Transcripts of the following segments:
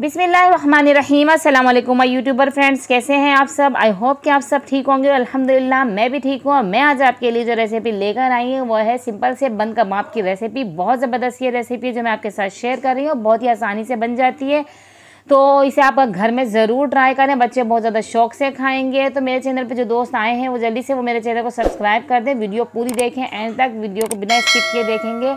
बिसमीम अल्लाम YouTuber friends कैसे हैं आप सब आई होप कि आप सब ठीक होंगे अल्हम्दुलिल्लाह मैं भी ठीक हूँ मैं आज आपके लिए जो रेसिपी लेकर आई हूँ वो है सिंपल से बंद कबाब की रेसिपी बहुत ज़बरदस्त ये रेसिपी जो मैं आपके साथ शेयर कर रही हूँ बहुत ही आसानी से बन जाती है तो इसे आप घर में ज़रूर ट्राई करें बच्चे बहुत ज़्यादा शौक से खाएंगे तो मेरे चैनल पे जो दोस्त आए हैं वो जल्दी से वो मेरे चैनल को सब्सक्राइब कर दें वीडियो पूरी देखें एंड तक वीडियो को बिना स्किप किए देखेंगे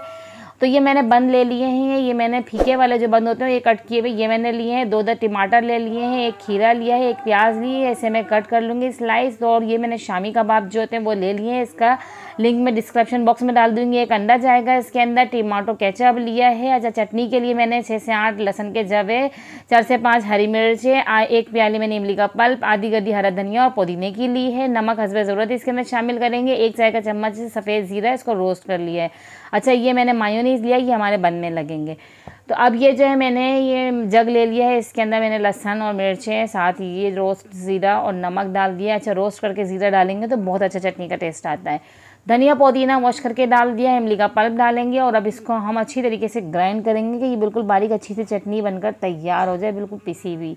तो ये मैंने बंद ले लिए हैं ये मैंने फीके वाले जो बंद होते हैं ये कट किए हुए ये मैंने लिए हैं दो दो टमाटर ले लिए हैं एक खीरा लिया है एक प्याज ली है इसे मैं कट कर लूँगी स्लाइस और ये मैंने शामी कबाब जो होते हैं वो ले लिए हैं इसका लिंक मैं डिस्क्रिप्शन बॉक्स में डाल दूँगी एक अंडा जाएगा इसके अंदर टमाटो केचअप लिया है अच्छा चटनी के लिए मैंने छः से आठ लहसन के जवे चार से पाँच हरी मिर्चें एक प्याली मैंने इमली का पल्प आधी गड्डी हरा धनिया और पुदीने की ली है नमक हंसबे ज़रूरत है इसके अंदर शामिल करेंगे एक चाय का चम्मच सफ़ेद ज़ीरा इसको रोस्ट कर लिया है अच्छा ये मैंने मायोनीज लिया ये हमारे बन में लगेंगे तो अब ये जो है मैंने ये जग ले लिया है इसके अंदर मैंने लहसन और मिर्चें साथ ही ये रोस्ट ज़ीरा और नमक डाल दिया अच्छा रोस्ट करके ज़ीरा डालेंगे तो बहुत अच्छा चटनी का टेस्ट आता है धनिया पुदीना वॉश करके डाल दिया है इमली का पल्प डालेंगे और अब इसको हम अच्छी तरीके से ग्राइंड करेंगे कि ये बिल्कुल बारीक अच्छी सी चटनी बनकर तैयार हो जाए बिल्कुल पिसी हुई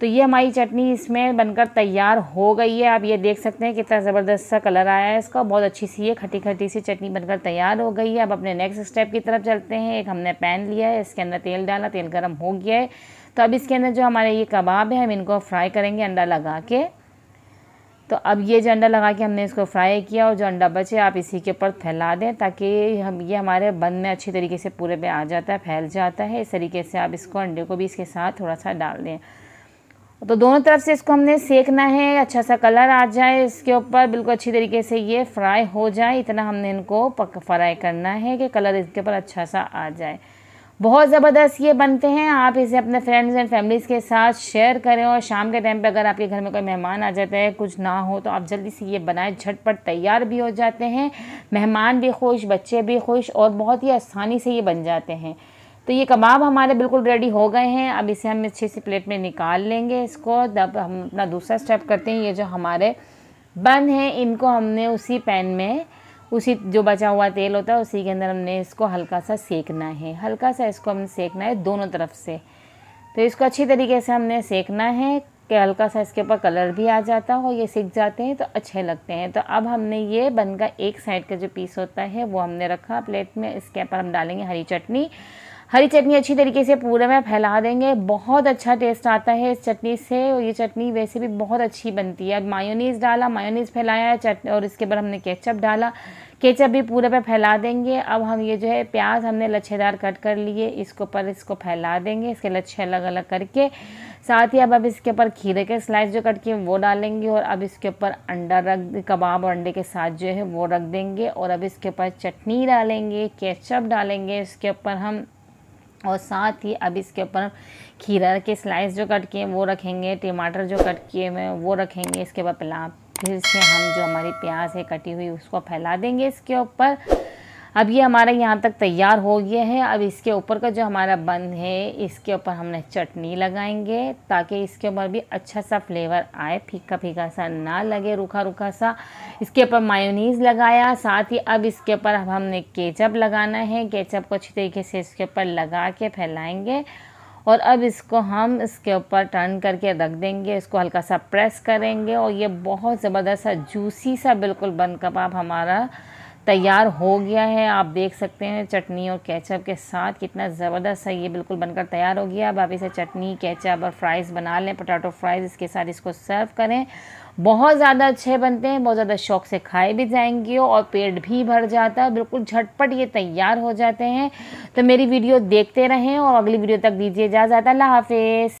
तो ये हमारी चटनी इसमें बनकर तैयार हो गई है आप ये देख सकते हैं कितना ज़बरदस्त सा कलर आया है इसका बहुत अच्छी सी है खटी खटी सी चटनी बनकर तैयार हो गई है अब अपने नेक्स्ट स्टेप की तरफ चलते हैं एक हमने पैन लिया है इसके अंदर तेल डाला तेल गर्म हो गया है तो अब इसके अंदर जो हमारे ये कबाब है हम इनको फ्राई करेंगे अंडा लगा के तो अब ये जो अंडा लगा के हमने इसको फ्राई किया और जो अंडा बचे आप इसी के ऊपर फैला दें ताकि हम ये हमारे बन में अच्छी तरीके से पूरे पे आ जाता है फैल जाता है इस तरीके से आप इसको अंडे को भी इसके साथ थोड़ा सा डाल दें तो दोनों तरफ से इसको हमने सेकना है अच्छा सा कलर आ जाए इसके ऊपर बिल्कुल अच्छी तरीके से ये फ्राई हो जाए इतना हमने इनको पक फ्राई करना है कि कलर इसके ऊपर अच्छा सा आ जाए बहुत ज़बरदस्त ये बनते हैं आप इसे अपने फ्रेंड्स एंड फैमिलीज़ के साथ शेयर करें और शाम के टाइम पे अगर आपके घर में कोई मेहमान आ जाता है कुछ ना हो तो आप जल्दी से ये बनाएं झटपट तैयार भी हो जाते हैं मेहमान भी खुश बच्चे भी खुश और बहुत ही आसानी से ये बन जाते हैं तो ये कबाब हमारे बिल्कुल रेडी हो गए हैं अब इसे हम अच्छे से प्लेट में निकाल लेंगे इसको तब हम अपना दूसरा स्टेप करते हैं ये जो हमारे बन हैं इनको हमने उसी पैन में उसी जो बचा हुआ तेल होता है उसी के अंदर हमने इसको हल्का सा सेकना है हल्का सा इसको हमने सेकना है दोनों तरफ से तो इसको अच्छी तरीके से हमने सेकना है कि हल्का सा इसके ऊपर कलर भी आ जाता हो ये सीख जाते हैं तो अच्छे लगते हैं तो अब हमने ये बन का एक साइड का जो पीस होता है वो हमने रखा प्लेट में इसके ऊपर हम डालेंगे हरी चटनी हरी चटनी अच्छी तरीके से पूरे में फैला देंगे बहुत अच्छा टेस्ट आता है इस चटनी से और ये चटनी वैसे भी बहुत अच्छी बनती है मायोनीज़ डाला मायोनीज़ फैलाया है चटनी और इसके ऊपर हमने केचप डाला केचप भी पूरे पे फैला देंगे अब हम ये जो है प्याज हमने लच्छेदार कट कर लिए इसके ऊपर इसको फैला देंगे इसके लच्छे अलग अलग करके साथ ही अब अब इसके ऊपर खीरे के स्लाइस जो कट किए वो डालेंगे और अब इसके ऊपर अंडा रख कबाब और अंडे के साथ जो है वो रख देंगे और अब इसके ऊपर चटनी डालेंगे केचप डालेंगे इसके ऊपर हम और साथ ही अब इसके ऊपर खीरा के स्लाइस जो कट किए वो रखेंगे टमाटर जो कट किए हुए वो रखेंगे इसके बाद पिला फिर से हम जो हमारी प्याज है कटी हुई उसको फैला देंगे इसके ऊपर अब ये हमारा यहाँ तक तैयार हो गया है अब इसके ऊपर का जो हमारा बन है इसके ऊपर हमने चटनी लगाएंगे ताकि इसके ऊपर भी अच्छा सा फ्लेवर आए फीका फीका सा ना लगे रूखा रूखा सा इसके ऊपर मायोनीज़ लगाया साथ ही अब इसके ऊपर अब हमने केचप लगाना है केचप को अच्छी तरीके से इसके ऊपर लगा के फैलाएँगे और अब इसको हम इसके ऊपर टर्न करके रख देंगे इसको हल्का सा प्रेस करेंगे और ये बहुत ज़बरदस्त सा जूसी सा बिल्कुल बन कबाब हमारा तैयार हो गया है आप देख सकते हैं चटनी और कैचअप के साथ कितना ज़बरदस्त है ये बिल्कुल बनकर तैयार हो गया अब आप इसे चटनी कैचअप और फ्राइज़ बना लें पोटैटो फ्राइज़ इसके साथ इसको सर्व करें बहुत ज़्यादा अच्छे बनते हैं बहुत ज़्यादा शौक से खाए भी जाएंगे और पेट भी भर जाता है बिल्कुल झटपट ये तैयार हो जाते हैं तो मेरी वीडियो देखते रहें और अगली वीडियो तक दीजिए इजाज़त अल्लाह हाफिज़